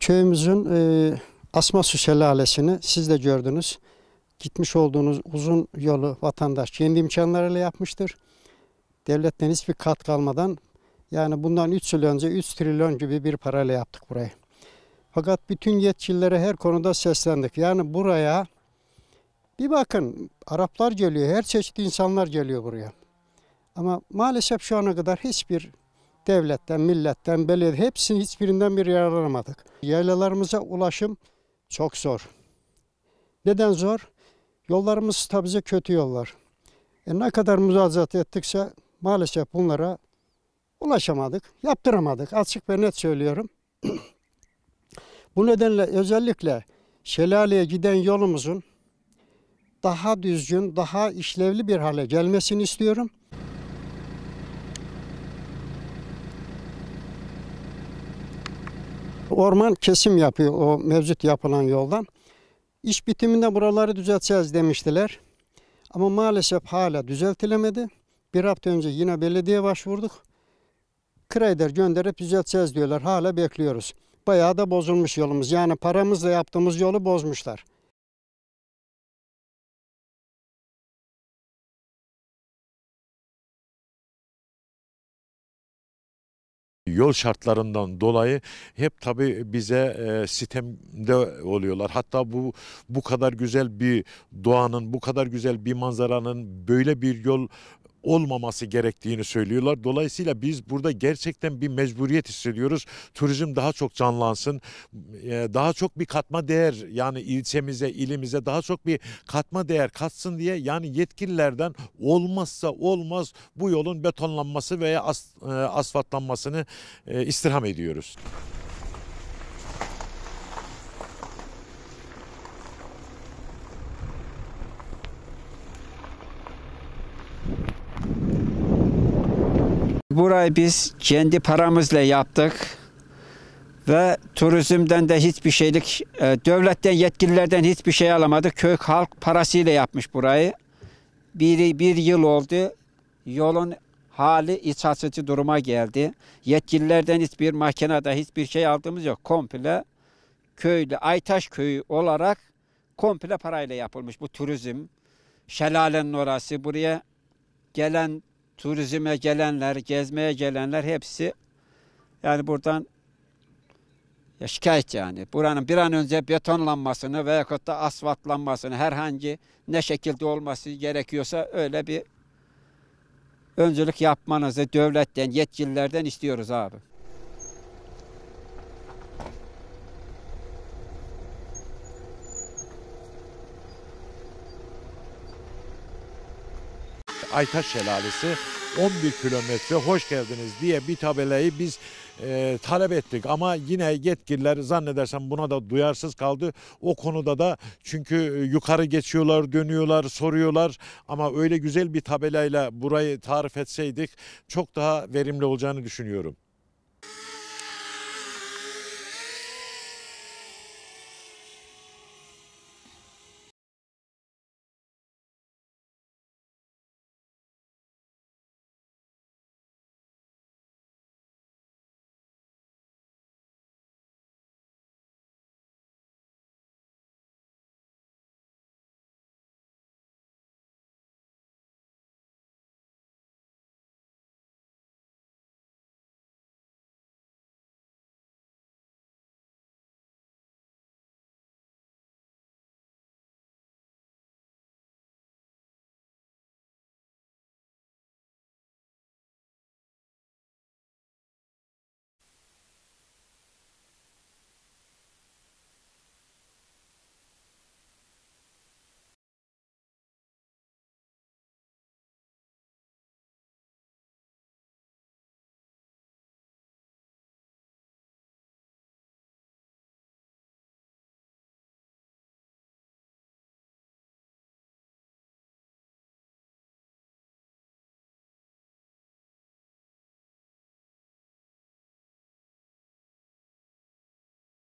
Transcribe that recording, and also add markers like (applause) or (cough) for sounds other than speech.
Köyümüzün e, su Şelalesi'ni siz de gördünüz. Gitmiş olduğunuz uzun yolu vatandaş kendi imkanlarıyla yapmıştır. Devletten hiçbir katkı almadan yani bundan 3 yıl önce 3 trilyon gibi bir parayla yaptık burayı. Fakat bütün yetkililere her konuda seslendik. Yani buraya bir bakın Araplar geliyor, her çeşit insanlar geliyor buraya. Ama maalesef şu ana kadar hiçbir Devletten, milletten, belediye hepsinin hiçbirinden bir yararlanamadık. Yaylalarımıza ulaşım çok zor. Neden zor? Yollarımız tabize kötü yollar. E ne kadar mücadele ettikse maalesef bunlara ulaşamadık, yaptıramadık. Açık ve net söylüyorum. (clears throat) Bu nedenle özellikle şelaleye giden yolumuzun daha düzgün, daha işlevli bir hale gelmesini istiyorum. Orman kesim yapıyor o mevcut yapılan yoldan. İş bitiminde buraları düzelteceğiz demiştiler. Ama maalesef hala düzeltilemedi. Bir hafta önce yine belediye başvurduk. Kreder gönderip düzelteceğiz diyorlar. Hala bekliyoruz. Bayağı da bozulmuş yolumuz. Yani paramızla yaptığımız yolu bozmuşlar. yol şartlarından dolayı hep tabii bize e, sitemde oluyorlar. Hatta bu bu kadar güzel bir doğanın, bu kadar güzel bir manzaranın böyle bir yol olmaması gerektiğini söylüyorlar. Dolayısıyla biz burada gerçekten bir mecburiyet hissediyoruz. Turizm daha çok canlansın. E, daha çok bir katma değer yani ilçemize, ilimize daha çok bir katma değer katsın diye yani yetkililerden olmazsa olmaz bu yolun betonlanması veya as, e, asfaltlanmasını e, istirham ediyoruz. Burayı biz kendi paramızla yaptık ve turizmden de hiçbir şeylik, e, devletten yetkililerden hiçbir şey alamadık. Köy halk parasıyla yapmış burayı. Bir, bir yıl oldu. Yolun hali iç açıcı duruma geldi. Yetkililerden hiçbir makinede hiçbir şey aldığımız yok. Komple köylü, Aytaş köyü olarak komple parayla yapılmış bu turizm. Şelalenin orası buraya gelen turizme gelenler, gezmeye gelenler hepsi yani buradan ya şikayet yani. Buranın bir an önce betonlanmasını veya da asfaltlanmasını herhangi ne şekilde olması gerekiyorsa öyle bir öncelik yapmanızı devletten, yetkililerden istiyoruz abi. Aytaş Şelalesi 11 kilometre hoş geldiniz diye bir tabelayı biz e, talep ettik. Ama yine yetkililer zannedersem buna da duyarsız kaldı. O konuda da çünkü e, yukarı geçiyorlar, dönüyorlar, soruyorlar. Ama öyle güzel bir tabelayla burayı tarif etseydik çok daha verimli olacağını düşünüyorum.